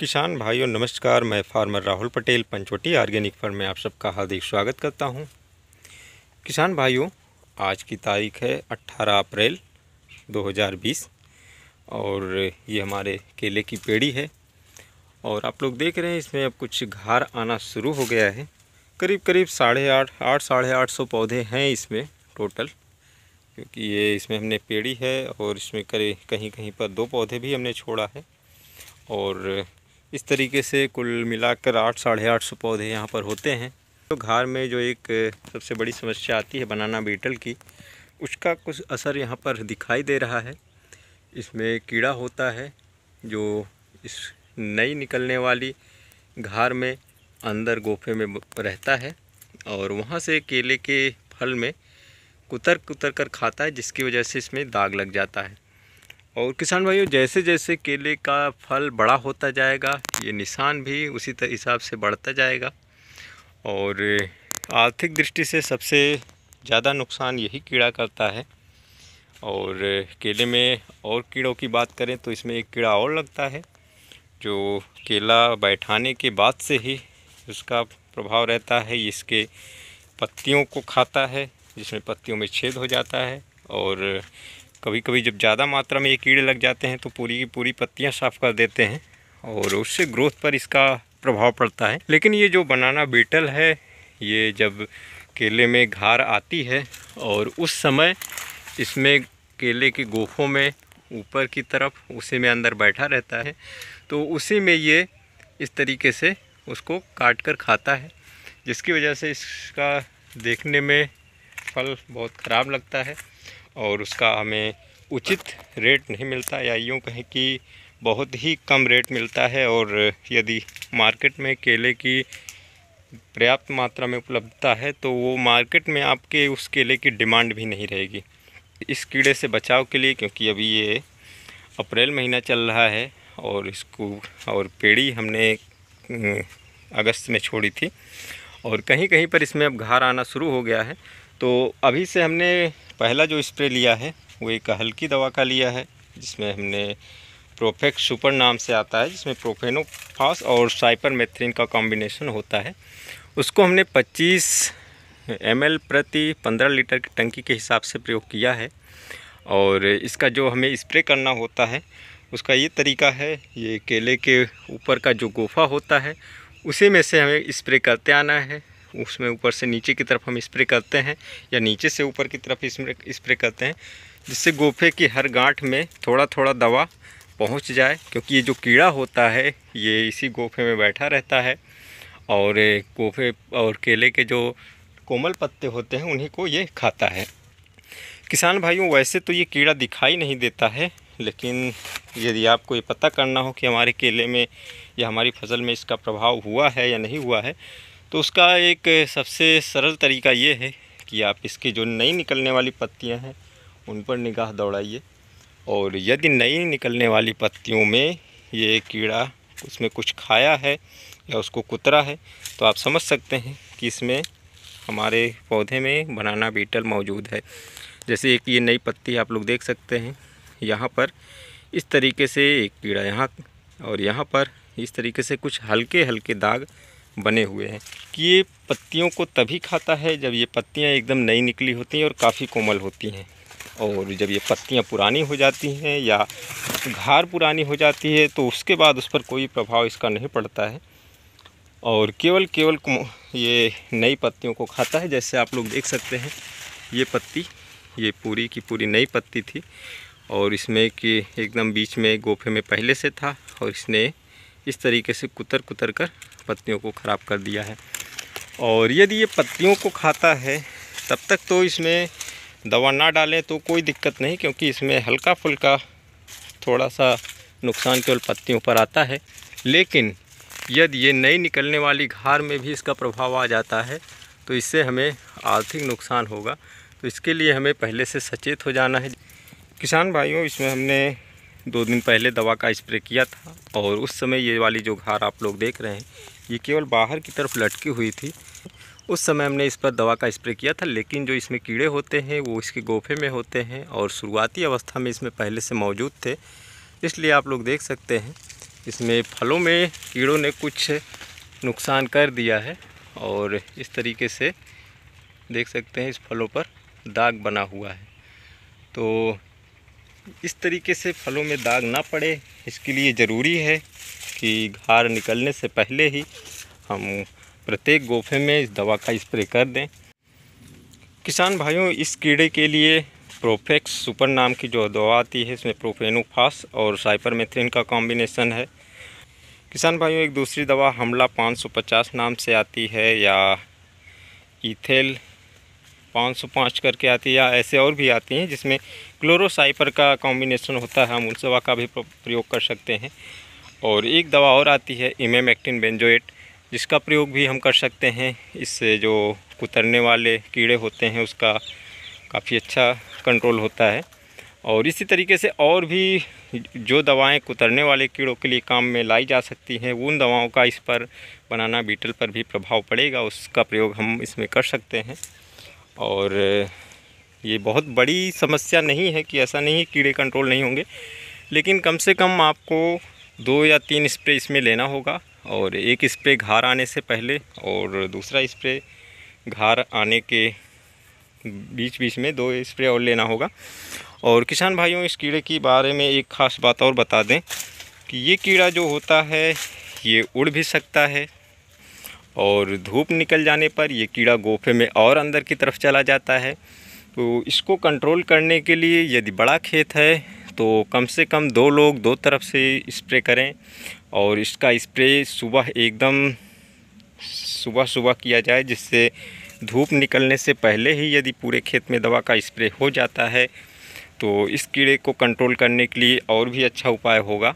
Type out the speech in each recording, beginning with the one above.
किसान भाइयों नमस्कार मैं farmer Rahul Patel Panchvati organic firm में आप सबका हार्दिक स्वागत करता हूं किसान भाइयों आज की तारीख है 18 अप्रैल 2020 और ये हमारे केले की पेड़ी है और आप लोग देख रहे हैं इसमें अब कुछ घर आना शुरू हो गया है करीब करीब साढ़े आठ आठ साढ़े आठ सौ पौधे हैं इसमें टोटल क्योंकि ये इसमें हमने पेड़ी है और इसमें कहीं कहीं पर दो पौधे भी हमने छोड़ा है और इस तरीके से कुल मिलाकर आठ साढ़े आठ सौ पौधे यहाँ पर होते हैं तो घर में जो एक सबसे बड़ी समस्या आती है बनाना बीटल की उसका कुछ असर यहाँ पर दिखाई दे रहा है इसमें कीड़ा होता है जो इस नई निकलने वाली घार में अंदर गोफे में रहता है और वहाँ से केले के फल में कुतर कुतर कर खाता है जिसकी वजह से इसमें दाग लग जाता है और किसान भाइयों जैसे जैसे केले का फल बड़ा होता जाएगा ये निशान भी उसी हिसाब से बढ़ता जाएगा और आर्थिक दृष्टि से सबसे ज़्यादा नुकसान यही कीड़ा करता है और केले में और कीड़ों की बात करें तो इसमें एक कीड़ा और लगता है जो केला बैठाने के बाद से ही उसका प्रभाव रहता है इसके पत्तियों को खाता है जिसमें पत्तियों में छेद हो जाता है और कभी कभी जब ज़्यादा मात्रा में ये कीड़े लग जाते हैं तो पूरी की पूरी पत्तियाँ साफ़ कर देते हैं और उससे ग्रोथ पर इसका प्रभाव पड़ता है लेकिन ये जो बनाना बीटल है ये जब केले में घार आती है और उस समय इसमें केले के गोखों में ऊपर की तरफ उसी में अंदर बैठा रहता है तो उसी में ये इस तरीके से उसको काट कर खाता है जिसकी वजह से इसका देखने में फल बहुत ख़राब लगता है और उसका हमें उचित रेट नहीं मिलता या यूँ कहें कि बहुत ही कम रेट मिलता है और यदि मार्केट में केले की पर्याप्त मात्रा में उपलब्धता है तो वो मार्केट में आपके उस केले की डिमांड भी नहीं रहेगी इस कीड़े से बचाव के लिए क्योंकि अभी ये अप्रैल महीना चल रहा है और इसको और पेड़ी हमने अगस्त में छोड़ी थी और कहीं कहीं पर इसमें अब घर आना शुरू हो गया है तो अभी से हमने पहला जो स्प्रे लिया है वो एक हल्की दवा का लिया है जिसमें हमने प्रोफेक्ट सुपर नाम से आता है जिसमें प्रोफेनोफास और साइपरमेथ्रिन का कॉम्बिनेशन होता है उसको हमने 25 एम प्रति 15 लीटर की टंकी के हिसाब से प्रयोग किया है और इसका जो हमें स्प्रे करना होता है उसका ये तरीका है ये केले के ऊपर का जो गोफा होता है उसी में से हमें स्प्रे करते आना है उसमें ऊपर से नीचे की तरफ हम स्प्रे करते हैं या नीचे से ऊपर की तरफ स्प्रे करते हैं जिससे गोफे की हर गांठ में थोड़ा थोड़ा दवा पहुंच जाए क्योंकि ये जो कीड़ा होता है ये इसी गोफे में बैठा रहता है और गोफे और केले के जो कोमल पत्ते होते हैं उन्हीं को ये खाता है किसान भाइयों वैसे तो ये कीड़ा दिखाई नहीं देता है लेकिन यदि आपको ये पता करना हो कि हमारे केले में या हमारी फसल में इसका प्रभाव हुआ है या नहीं हुआ है तो उसका एक सबसे सरल तरीका ये है कि आप इसकी जो नई निकलने वाली पत्तियां हैं उन पर निगाह दौड़ाइए और यदि नई निकलने वाली पत्तियों में ये कीड़ा उसमें कुछ खाया है या उसको कुतरा है तो आप समझ सकते हैं कि इसमें हमारे पौधे में बनाना बीटल मौजूद है जैसे एक ये नई पत्ती आप लोग देख सकते हैं यहाँ पर इस तरीके से एक कीड़ा यहाँ और यहाँ पर इस तरीके से कुछ हल्के हल्के दाग बने हुए हैं कि ये पत्तियों को तभी खाता है जब ये पत्तियाँ एकदम नई निकली होती हैं और काफ़ी कोमल होती हैं और जब ये पत्तियाँ पुरानी हो जाती हैं या घार पुरानी हो जाती है तो उसके बाद उस पर कोई प्रभाव इसका नहीं पड़ता है और केवल केवल ये नई पत्तियों को खाता है जैसे आप लोग देख सकते हैं ये पत्ती ये पूरी की पूरी नई पत्ती थी और इसमें कि एकदम बीच में गोफे में पहले से था और इसने इस तरीके से कुतर कुतर कर पत्तियों को ख़राब कर दिया है और यदि ये पत्तियों को खाता है तब तक तो इसमें दवा ना डालें तो कोई दिक्कत नहीं क्योंकि इसमें हल्का फुल्का थोड़ा सा नुकसान केवल पत्तियों पर आता है लेकिन यदि ये नई निकलने वाली घार में भी इसका प्रभाव आ जाता है तो इससे हमें आर्थिक नुकसान होगा तो इसके लिए हमें पहले से सचेत हो जाना है किसान भाइयों इसमें हमने दो दिन पहले दवा का स्प्रे किया था और उस समय ये वाली जो घार आप लोग देख रहे हैं ये केवल बाहर की तरफ लटकी हुई थी उस समय हमने इस पर दवा का स्प्रे किया था लेकिन जो इसमें कीड़े होते हैं वो इसके गोफे में होते हैं और शुरुआती अवस्था में इसमें पहले से मौजूद थे इसलिए आप लोग देख सकते हैं इसमें फलों में कीड़ों ने कुछ नुकसान कर दिया है और इस तरीके से देख सकते हैं इस फलों पर दाग बना हुआ है तो इस तरीके से फलों में दाग ना पड़े इसके लिए ज़रूरी है कि घार निकलने से पहले ही हम प्रत्येक गोफे में इस दवा का स्प्रे कर दें किसान भाइयों इस कीड़े के लिए प्रोफेक्स सुपर नाम की जो दवा आती है इसमें प्रोफेनोफास और साइपरमेथ्रिन का कॉम्बिनेशन है किसान भाइयों एक दूसरी दवा हमला 550 नाम से आती है या इथेल पाँच सौ पाँच करके आती है या ऐसे और भी आती हैं जिसमें क्लोरोसाइपर का कॉम्बिनेशन होता है हम उस दवा का भी प्रयोग कर सकते हैं और एक दवा और आती है इमेमेक्टिन बेंजोएट जिसका प्रयोग भी हम कर सकते हैं इससे जो कुतरने वाले कीड़े होते हैं उसका काफ़ी अच्छा कंट्रोल होता है और इसी तरीके से और भी जो दवाएं कुतरने वाले कीड़ों के लिए काम में लाई जा सकती हैं उन दवाओं का इस पर बनाना बीटल पर भी प्रभाव पड़ेगा उसका प्रयोग हम इसमें कर सकते हैं और ये बहुत बड़ी समस्या नहीं है कि ऐसा नहीं है कीड़े कंट्रोल नहीं होंगे लेकिन कम से कम आपको दो या तीन स्प्रे इसमें लेना होगा और एक स्प्रे घार आने से पहले और दूसरा स्प्रे घार आने के बीच बीच में दो स्प्रे और लेना होगा और किसान भाइयों इस कीड़े के की बारे में एक ख़ास बात और बता दें कि ये कीड़ा जो होता है ये उड़ भी सकता है और धूप निकल जाने पर ये कीड़ा गोफे में और अंदर की तरफ चला जाता है तो इसको कंट्रोल करने के लिए यदि बड़ा खेत है तो कम से कम दो लोग दो तरफ से स्प्रे करें और इसका स्प्रे सुबह एकदम सुबह सुबह किया जाए जिससे धूप निकलने से पहले ही यदि पूरे खेत में दवा का स्प्रे हो जाता है तो इस कीड़े को कंट्रोल करने के लिए और भी अच्छा उपाय होगा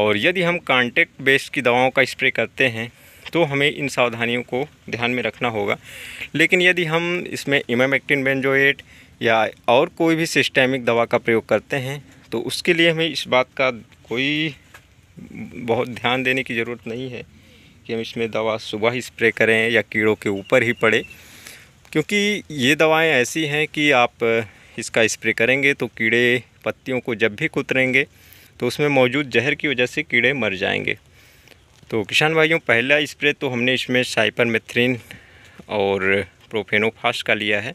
और यदि हम कांटेक्ट बेस की दवाओं का स्प्रे करते हैं तो हमें इन सावधानियों को ध्यान में रखना होगा लेकिन यदि हम इसमें इमामेक्टिन बेंजोएट या और कोई भी सिस्टेमिक दवा का प्रयोग करते हैं तो उसके लिए हमें इस बात का कोई बहुत ध्यान देने की ज़रूरत नहीं है कि हम इसमें दवा सुबह ही स्प्रे करें या कीड़ों के ऊपर ही पड़े क्योंकि ये दवाएं ऐसी हैं कि आप इसका स्प्रे करेंगे तो कीड़े पत्तियों को जब भी कुतरेंगे तो उसमें मौजूद जहर की वजह से कीड़े मर जाएंगे तो किसान भाइयों पहला स्प्रे तो हमने इसमें साइपर मेथ्रीन और प्रोफेनोफास्ट का लिया है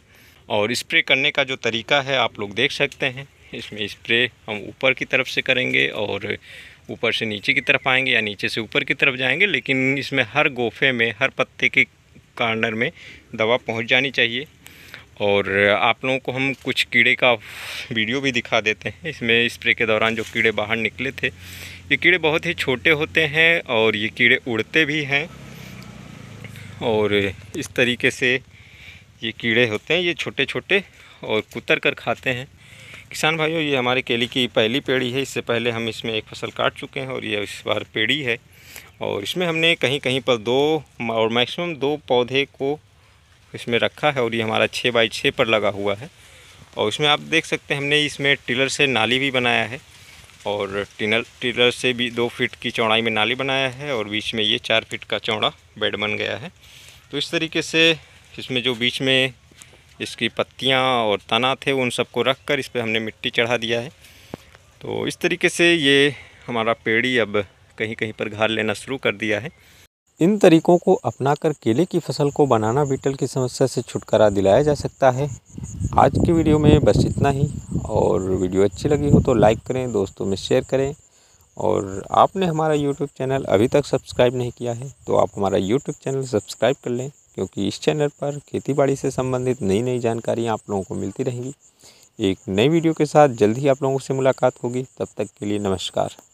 और स्प्रे करने का जो तरीका है आप लोग देख सकते हैं इसमें स्प्रे हम ऊपर की तरफ से करेंगे और ऊपर से नीचे की तरफ आएंगे या नीचे से ऊपर की तरफ जाएंगे लेकिन इसमें हर गोफे में हर पत्ते के कार्नर में दवा पहुंच जानी चाहिए और आप लोगों को हम कुछ कीड़े का वीडियो भी दिखा देते हैं इसमें स्प्रे के दौरान जो कीड़े बाहर निकले थे ये कीड़े बहुत ही छोटे होते हैं और ये कीड़े उड़ते भी हैं और इस तरीके से ये कीड़े होते हैं ये छोटे छोटे और कुतर कर खाते हैं किसान भाइयों ये हमारे केली की पहली पेड़ी है इससे पहले हम इसमें एक फसल काट चुके हैं और ये इस बार पेड़ी है और इसमें हमने कहीं कहीं पर दो और मैक्सिमम दो पौधे को इसमें रखा है और ये हमारा छः बाई छः पर लगा हुआ है और इसमें आप देख सकते हैं हमने इसमें टिलर से नाली भी बनाया है और टिनल टिलर से भी दो फीट की चौड़ाई में नाली बनाया है और बीच में ये चार फीट का चौड़ा बेड बन गया है तो इस तरीके से इसमें जो बीच में इसकी पत्तियाँ और तना थे उन सबको रख कर इस पर हमने मिट्टी चढ़ा दिया है तो इस तरीके से ये हमारा पेड़ी अब कहीं कहीं पर घर लेना शुरू कर दिया है इन तरीकों को अपनाकर केले की फसल को बनाना बीटल की समस्या से छुटकारा दिलाया जा सकता है आज की वीडियो में बस इतना ही और वीडियो अच्छी लगी हो तो लाइक करें दोस्तों में शेयर करें और आपने हमारा यूट्यूब चैनल अभी तक सब्सक्राइब नहीं किया है तो आप हमारा यूट्यूब चैनल सब्सक्राइब कर लें क्योंकि इस चैनल पर खेती से संबंधित नई नई जानकारियाँ आप लोगों को मिलती रहेंगी एक नई वीडियो के साथ जल्द ही आप लोगों से मुलाकात होगी तब तक के लिए नमस्कार